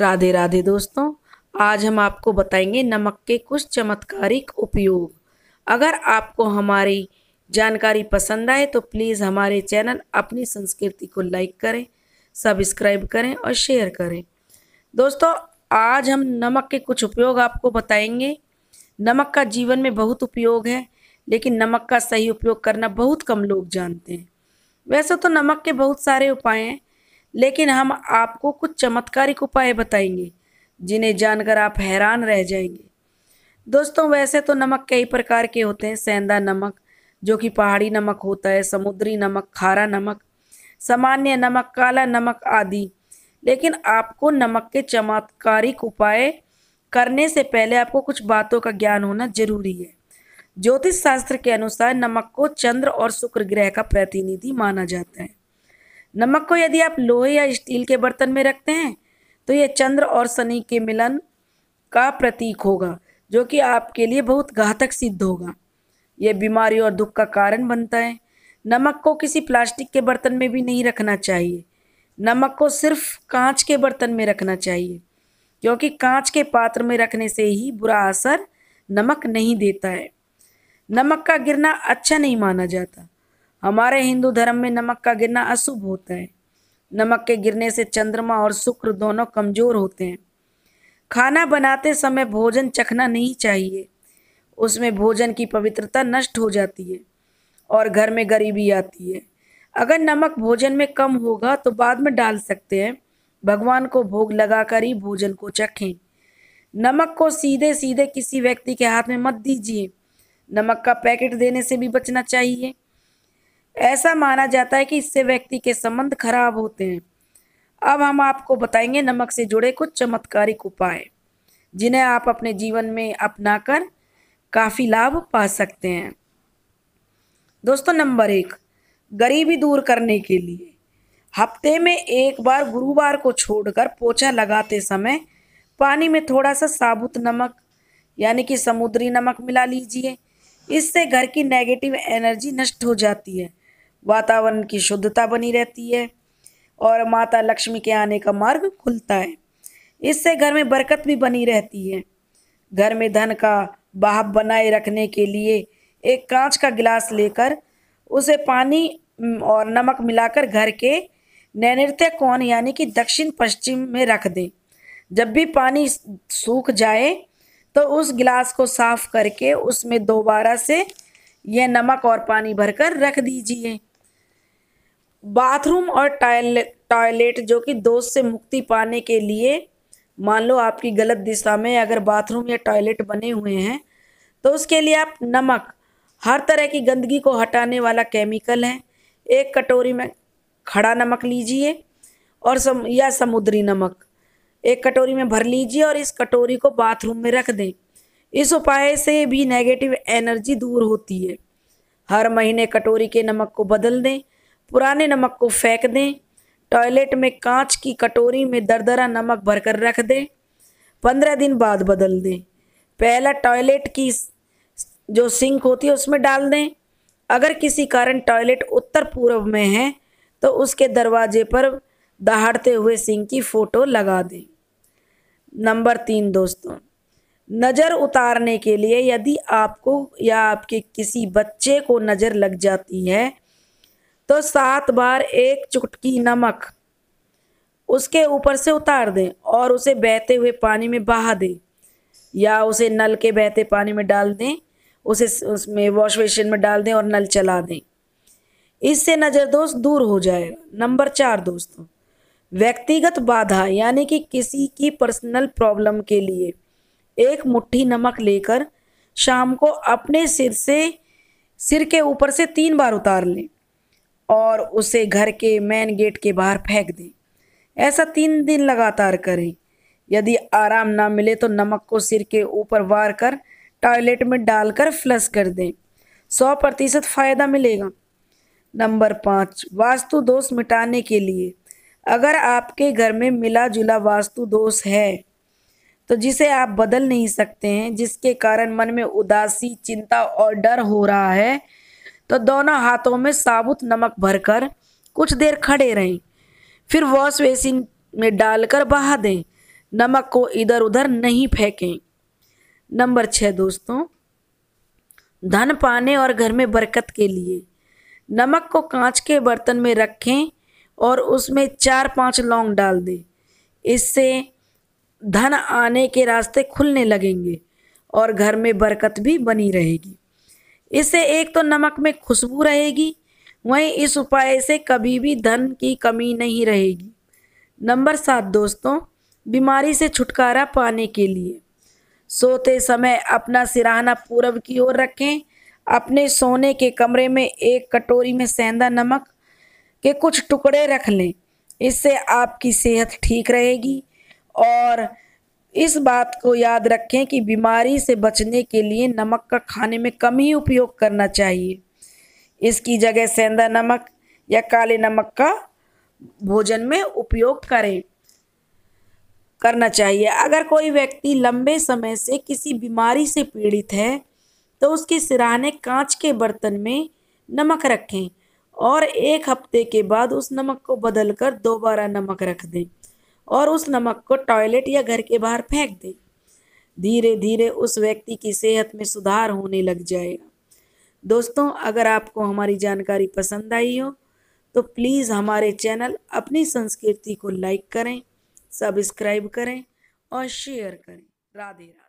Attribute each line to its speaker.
Speaker 1: राधे राधे दोस्तों आज हम आपको बताएंगे नमक के कुछ चमत्कारिक उपयोग अगर आपको हमारी जानकारी पसंद आए तो प्लीज़ हमारे चैनल अपनी संस्कृति को लाइक करें सब्सक्राइब करें और शेयर करें दोस्तों आज हम नमक के कुछ उपयोग आपको बताएंगे नमक का जीवन में बहुत उपयोग है लेकिन नमक का सही उपयोग करना बहुत कम लोग जानते हैं वैसे तो नमक के बहुत सारे उपाय हैं लेकिन हम आपको कुछ चमत्कारिक उपाय बताएंगे जिन्हें जानकर आप हैरान रह जाएंगे दोस्तों वैसे तो नमक कई प्रकार के होते हैं सेंधा नमक जो कि पहाड़ी नमक होता है समुद्री नमक खारा नमक सामान्य नमक काला नमक आदि लेकिन आपको नमक के चमत्कारिक उपाय करने से पहले आपको कुछ बातों का ज्ञान होना जरूरी है ज्योतिष शास्त्र के अनुसार नमक को चंद्र और शुक्र ग्रह का प्रतिनिधि माना जाता है नमक को यदि आप लोहे या स्टील के बर्तन में रखते हैं तो ये चंद्र और शनि के मिलन का प्रतीक होगा जो कि आपके लिए बहुत घातक सिद्ध होगा यह बीमारी और दुख का कारण बनता है नमक को किसी प्लास्टिक के बर्तन में भी नहीं रखना चाहिए नमक को सिर्फ कांच के बर्तन में रखना चाहिए क्योंकि कांच के पात्र में रखने से ही बुरा असर नमक नहीं देता है नमक का गिरना अच्छा नहीं माना जाता हमारे हिंदू धर्म में नमक का गिरना अशुभ होता है नमक के गिरने से चंद्रमा और शुक्र दोनों कमजोर होते हैं खाना बनाते समय भोजन चखना नहीं चाहिए उसमें भोजन की पवित्रता नष्ट हो जाती है और घर में गरीबी आती है अगर नमक भोजन में कम होगा तो बाद में डाल सकते हैं भगवान को भोग लगाकर ही भोजन को चखें नमक को सीधे सीधे किसी व्यक्ति के हाथ में मत दीजिए नमक का पैकेट देने से भी बचना चाहिए ऐसा माना जाता है कि इससे व्यक्ति के संबंध खराब होते हैं अब हम आपको बताएंगे नमक से जुड़े कुछ चमत्कारिक उपाय जिन्हें आप अपने जीवन में अपनाकर काफ़ी लाभ पा सकते हैं दोस्तों नंबर एक गरीबी दूर करने के लिए हफ्ते में एक बार गुरुवार को छोड़कर पोछा लगाते समय पानी में थोड़ा सा साबुत नमक यानी कि समुद्री नमक मिला लीजिए इससे घर की नेगेटिव एनर्जी नष्ट हो जाती है वातावरण की शुद्धता बनी रहती है और माता लक्ष्मी के आने का मार्ग खुलता है इससे घर में बरकत भी बनी रहती है घर में धन का बहाव बनाए रखने के लिए एक कांच का गिलास लेकर उसे पानी और नमक मिलाकर घर के नैनृत्य कोण यानी कि दक्षिण पश्चिम में रख दें जब भी पानी सूख जाए तो उस गिलास को साफ करके उसमें दोबारा से यह नमक और पानी भरकर रख दीजिए बाथरूम और टॉयलेट टॉयलेट जो कि दोष से मुक्ति पाने के लिए मान लो आपकी गलत दिशा में अगर बाथरूम या टॉयलेट बने हुए हैं तो उसके लिए आप नमक हर तरह की गंदगी को हटाने वाला केमिकल है एक कटोरी में खड़ा नमक लीजिए और सम या समुद्री नमक एक कटोरी में भर लीजिए और इस कटोरी को बाथरूम में रख दें इस उपाय से भी नेगेटिव एनर्जी दूर होती है हर महीने कटोरी के नमक को बदल दें पुराने नमक को फेंक दें टॉयलेट में कांच की कटोरी में दरदरा नमक भरकर रख दें पंद्रह दिन बाद बदल दें पहला टॉयलेट की जो सिंक होती है उसमें डाल दें अगर किसी कारण टॉयलेट उत्तर पूर्व में है तो उसके दरवाजे पर दहाड़ते हुए सिंक की फ़ोटो लगा दें नंबर तीन दोस्तों नज़र उतारने के लिए यदि आपको या आपके किसी बच्चे को नज़र लग जाती है तो सात बार एक चुटकी नमक उसके ऊपर से उतार दें और उसे बहते हुए पानी में बहा दें या उसे नल के बहते पानी में डाल दें उसे उसमें वॉश बेसिन में डाल दें और नल चला दें इससे नज़र दोस्त दूर हो जाएगा नंबर चार दोस्तों व्यक्तिगत बाधा यानी कि किसी की पर्सनल प्रॉब्लम के लिए एक मुट्ठी नमक लेकर शाम को अपने सिर से सिर के ऊपर से तीन बार उतार लें और उसे घर के मेन गेट के बाहर फेंक दें ऐसा तीन दिन लगातार करें यदि आराम ना मिले तो नमक को सिर के ऊपर वार कर टॉयलेट में डालकर फ्लश कर दें सौ प्रतिशत फ़ायदा मिलेगा नंबर पाँच वास्तु दोष मिटाने के लिए अगर आपके घर में मिला जुला वास्तु दोष है तो जिसे आप बदल नहीं सकते हैं जिसके कारण मन में उदासी चिंता और डर हो रहा है तो दोनों हाथों में साबुत नमक भरकर कुछ देर खड़े रहें फिर वॉश बेसिन में डालकर बहा दें नमक को इधर उधर नहीं फेंकें नंबर छः दोस्तों धन पाने और घर में बरकत के लिए नमक को कांच के बर्तन में रखें और उसमें चार पांच लौंग डाल दें इससे धन आने के रास्ते खुलने लगेंगे और घर में बरकत भी बनी रहेगी इससे एक तो नमक में खुशबू रहेगी वहीं इस उपाय से कभी भी धन की कमी नहीं रहेगी नंबर सात दोस्तों बीमारी से छुटकारा पाने के लिए सोते समय अपना सिराहना पूर्व की ओर रखें अपने सोने के कमरे में एक कटोरी में सेंधा नमक के कुछ टुकड़े रख लें इससे आपकी सेहत ठीक रहेगी और इस बात को याद रखें कि बीमारी से बचने के लिए नमक का खाने में कम ही उपयोग करना चाहिए इसकी जगह सेंधा नमक या काले नमक का भोजन में उपयोग करें करना चाहिए अगर कोई व्यक्ति लंबे समय से किसी बीमारी से पीड़ित है तो उसके सिराने कांच के बर्तन में नमक रखें और एक हफ्ते के बाद उस नमक को बदलकर दोबारा नमक रख दें और उस नमक को टॉयलेट या घर के बाहर फेंक दें धीरे धीरे उस व्यक्ति की सेहत में सुधार होने लग जाएगा दोस्तों अगर आपको हमारी जानकारी पसंद आई हो तो प्लीज़ हमारे चैनल अपनी संस्कृति को लाइक करें सब्सक्राइब करें और शेयर करें राधे राधे